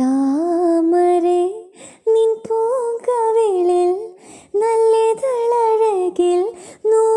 താമരെ നിൻ പൂങ്കവിളിൽ നല്ലതളഴകിൽ നൂ